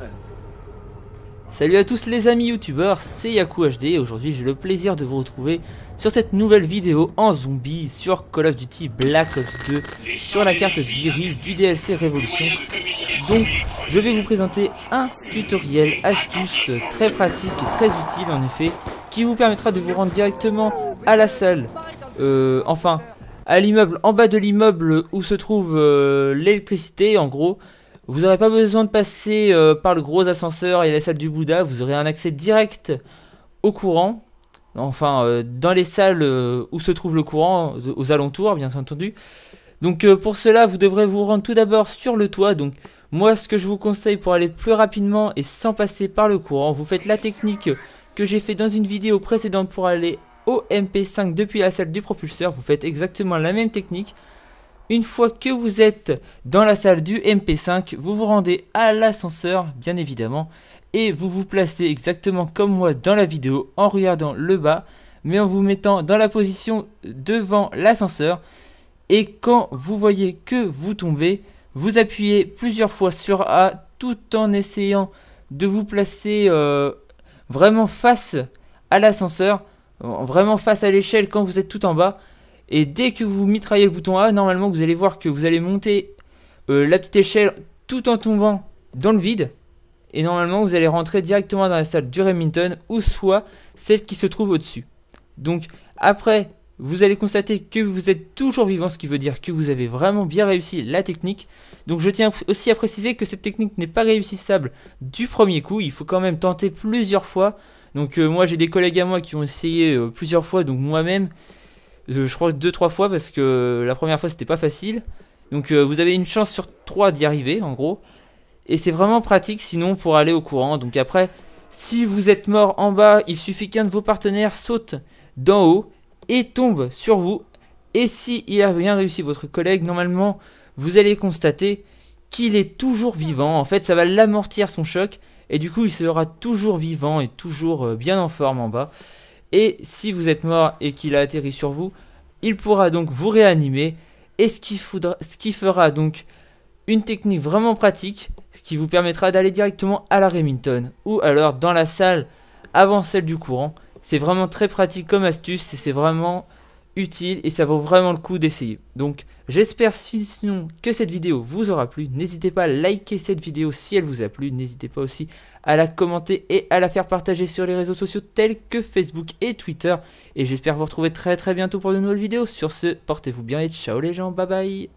Hein? Salut à tous les amis youtubeurs, c'est Yaku HD et aujourd'hui j'ai le plaisir de vous retrouver sur cette nouvelle vidéo en zombie sur Call of Duty Black Ops 2 sur la carte d'Iris du DLC Révolution. Donc je vais vous présenter un tutoriel astuce très pratique et très utile en effet qui vous permettra de vous rendre directement à la salle, euh, enfin à l'immeuble, en bas de l'immeuble où se trouve euh, l'électricité, en gros. Vous n'aurez pas besoin de passer euh, par le gros ascenseur et la salle du Bouddha, vous aurez un accès direct au courant. Enfin, euh, dans les salles où se trouve le courant, aux alentours, bien entendu. Donc pour cela, vous devrez vous rendre tout d'abord sur le toit. Donc moi, ce que je vous conseille pour aller plus rapidement et sans passer par le courant, vous faites la technique que j'ai fait dans une vidéo précédente pour aller mp 5 depuis la salle du propulseur, vous faites exactement la même technique. Une fois que vous êtes dans la salle du MP5, vous vous rendez à l'ascenseur, bien évidemment, et vous vous placez exactement comme moi dans la vidéo en regardant le bas, mais en vous mettant dans la position devant l'ascenseur. Et quand vous voyez que vous tombez, vous appuyez plusieurs fois sur A tout en essayant de vous placer euh, vraiment face à l'ascenseur vraiment face à l'échelle quand vous êtes tout en bas. Et dès que vous mitraillez le bouton A, normalement vous allez voir que vous allez monter euh, la petite échelle tout en tombant dans le vide. Et normalement vous allez rentrer directement dans la salle du Remington ou soit celle qui se trouve au-dessus. Donc après vous allez constater que vous êtes toujours vivant, ce qui veut dire que vous avez vraiment bien réussi la technique. Donc je tiens aussi à préciser que cette technique n'est pas réussissable du premier coup, il faut quand même tenter plusieurs fois. Donc euh, moi j'ai des collègues à moi qui ont essayé euh, plusieurs fois, donc moi-même, euh, je crois deux trois fois parce que la première fois c'était pas facile. Donc vous avez une chance sur trois d'y arriver en gros. Et c'est vraiment pratique sinon pour aller au courant. Donc après, si vous êtes mort en bas, il suffit qu'un de vos partenaires saute d'en haut et tombe sur vous. Et si il a bien réussi votre collègue, normalement vous allez constater qu'il est toujours vivant. En fait, ça va l'amortir son choc et du coup, il sera toujours vivant et toujours euh, bien en forme en bas. Et si vous êtes mort et qu'il a atterri sur vous, il pourra donc vous réanimer. Et ce qui, fera donc une technique vraiment pratique qui vous permettra d'aller directement à la Remington ou alors dans la salle avant celle du courant. C'est vraiment très pratique comme astuce et c'est vraiment utile et ça vaut vraiment le coup d'essayer. Donc j'espère sinon que cette vidéo vous aura plu. N'hésitez pas à liker cette vidéo si elle vous a plu. N'hésitez pas aussi à la commenter et à la faire partager sur les réseaux sociaux tels que Facebook et Twitter. Et j'espère vous retrouver très très bientôt pour de nouvelles vidéos. Sur ce, portez-vous bien et ciao les gens, bye bye